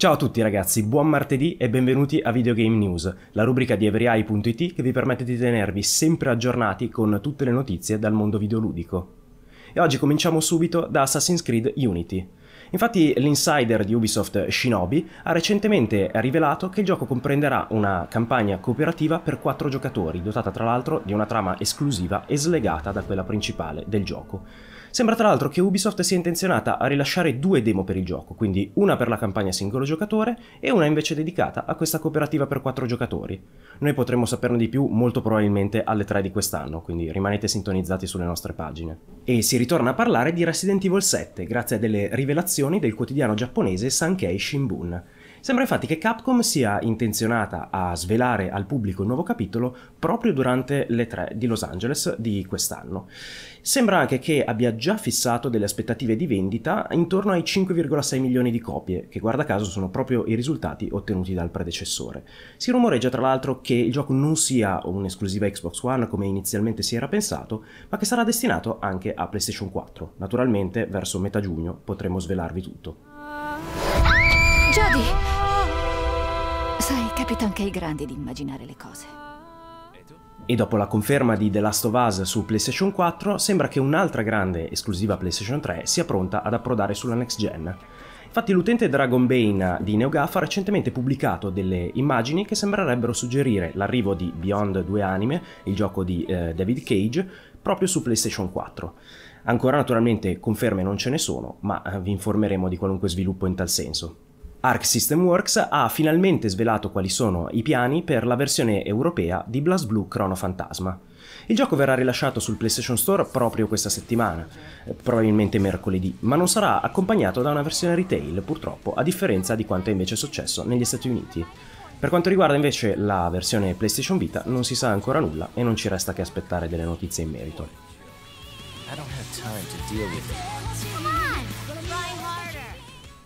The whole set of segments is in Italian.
Ciao a tutti ragazzi, buon martedì e benvenuti a Videogame News, la rubrica di everyeye.it che vi permette di tenervi sempre aggiornati con tutte le notizie dal mondo videoludico. E oggi cominciamo subito da Assassin's Creed Unity. Infatti l'insider di Ubisoft Shinobi ha recentemente rivelato che il gioco comprenderà una campagna cooperativa per quattro giocatori, dotata tra l'altro di una trama esclusiva e slegata da quella principale del gioco. Sembra tra l'altro che Ubisoft sia intenzionata a rilasciare due demo per il gioco, quindi una per la campagna singolo giocatore e una invece dedicata a questa cooperativa per quattro giocatori. Noi potremo saperne di più molto probabilmente alle 3 di quest'anno, quindi rimanete sintonizzati sulle nostre pagine. E si ritorna a parlare di Resident Evil 7 grazie a delle rivelazioni del quotidiano giapponese Sankei Shimbun. Sembra infatti che Capcom sia intenzionata a svelare al pubblico il nuovo capitolo proprio durante le 3 di Los Angeles di quest'anno. Sembra anche che abbia già fissato delle aspettative di vendita intorno ai 5,6 milioni di copie, che guarda caso sono proprio i risultati ottenuti dal predecessore. Si rumoreggia tra l'altro che il gioco non sia un'esclusiva Xbox One come inizialmente si era pensato, ma che sarà destinato anche a PlayStation 4. Naturalmente verso metà giugno potremo svelarvi tutto. Jody! Capita anche ai grandi di immaginare le cose. E dopo la conferma di The Last of Us su PlayStation 4, sembra che un'altra grande esclusiva PlayStation 3 sia pronta ad approdare sulla next gen. Infatti l'utente Dragonbane di NeoGAF ha recentemente pubblicato delle immagini che sembrerebbero suggerire l'arrivo di Beyond Due Anime, il gioco di eh, David Cage, proprio su PlayStation 4. Ancora naturalmente conferme non ce ne sono, ma eh, vi informeremo di qualunque sviluppo in tal senso. Arc System Works ha finalmente svelato quali sono i piani per la versione europea di BlazBlue Chrono Fantasma. Il gioco verrà rilasciato sul PlayStation Store proprio questa settimana, eh, probabilmente mercoledì, ma non sarà accompagnato da una versione retail, purtroppo, a differenza di quanto è invece successo negli Stati Uniti. Per quanto riguarda invece la versione PlayStation Vita, non si sa ancora nulla e non ci resta che aspettare delle notizie in merito. I don't have time to deal with it.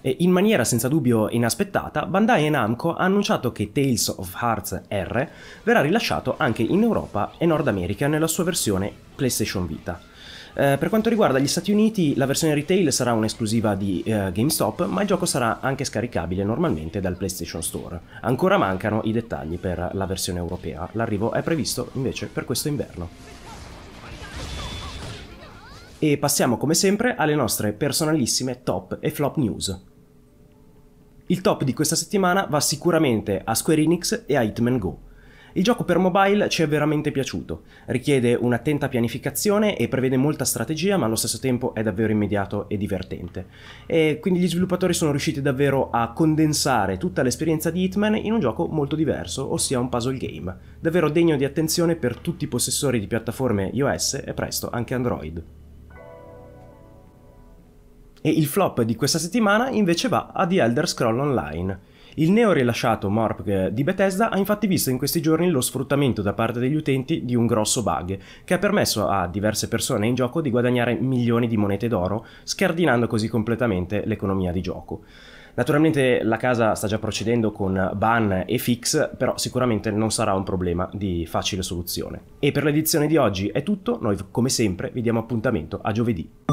In maniera senza dubbio inaspettata, Bandai e Namco ha annunciato che Tales of Hearts R verrà rilasciato anche in Europa e Nord America nella sua versione PlayStation Vita. Eh, per quanto riguarda gli Stati Uniti, la versione retail sarà un'esclusiva di eh, GameStop, ma il gioco sarà anche scaricabile normalmente dal PlayStation Store. Ancora mancano i dettagli per la versione europea, l'arrivo è previsto invece per questo inverno. E passiamo come sempre alle nostre personalissime top e flop news. Il top di questa settimana va sicuramente a Square Enix e a Hitman Go. Il gioco per mobile ci è veramente piaciuto, richiede un'attenta pianificazione e prevede molta strategia, ma allo stesso tempo è davvero immediato e divertente. E quindi gli sviluppatori sono riusciti davvero a condensare tutta l'esperienza di Hitman in un gioco molto diverso, ossia un puzzle game, davvero degno di attenzione per tutti i possessori di piattaforme iOS e presto anche Android. E il flop di questa settimana invece va a The Elder Scroll Online. Il neo rilasciato Morp di Bethesda ha infatti visto in questi giorni lo sfruttamento da parte degli utenti di un grosso bug che ha permesso a diverse persone in gioco di guadagnare milioni di monete d'oro, scardinando così completamente l'economia di gioco. Naturalmente la casa sta già procedendo con ban e fix, però sicuramente non sarà un problema di facile soluzione. E per l'edizione di oggi è tutto, noi come sempre vi diamo appuntamento a giovedì.